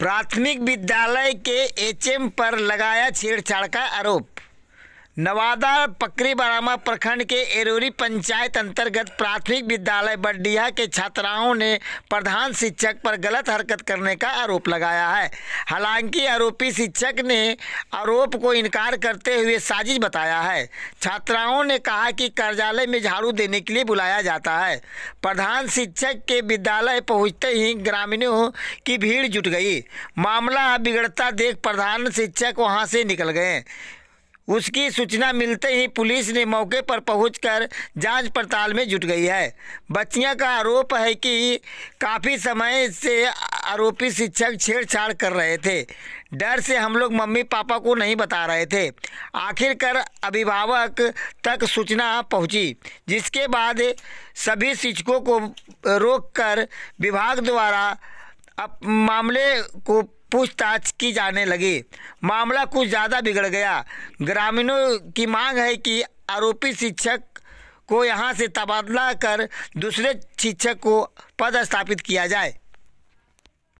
प्राथमिक विद्यालय के एचएम पर लगाया छेड़छाड़ का आरोप नवादा पकरी बरामा प्रखंड के एरोरी पंचायत अंतर्गत प्राथमिक विद्यालय बड्डिया के छात्राओं ने प्रधान शिक्षक पर गलत हरकत करने का आरोप लगाया है हालांकि आरोपी शिक्षक ने आरोप को इनकार करते हुए साजिश बताया है छात्राओं ने कहा कि कार्यालय में झाड़ू देने के लिए बुलाया जाता है प्रधान शिक्षक के विद्यालय पहुँचते ही ग्रामीणों की भीड़ जुट गई मामला बिगड़ता देख प्रधान शिक्षक वहाँ से निकल गए उसकी सूचना मिलते ही पुलिस ने मौके पर पहुंचकर जांच पड़ताल में जुट गई है बच्चियां का आरोप है कि काफ़ी समय से आरोपी शिक्षक छेड़छाड़ कर रहे थे डर से हम लोग मम्मी पापा को नहीं बता रहे थे आखिरकार अभिभावक तक सूचना पहुंची जिसके बाद सभी शिक्षकों को रोककर विभाग द्वारा मामले को पूछताछ की जाने लगी मामला कुछ ज़्यादा बिगड़ गया ग्रामीणों की मांग है कि आरोपी शिक्षक को यहाँ से तबादला कर दूसरे शिक्षक को पदस्थापित किया जाए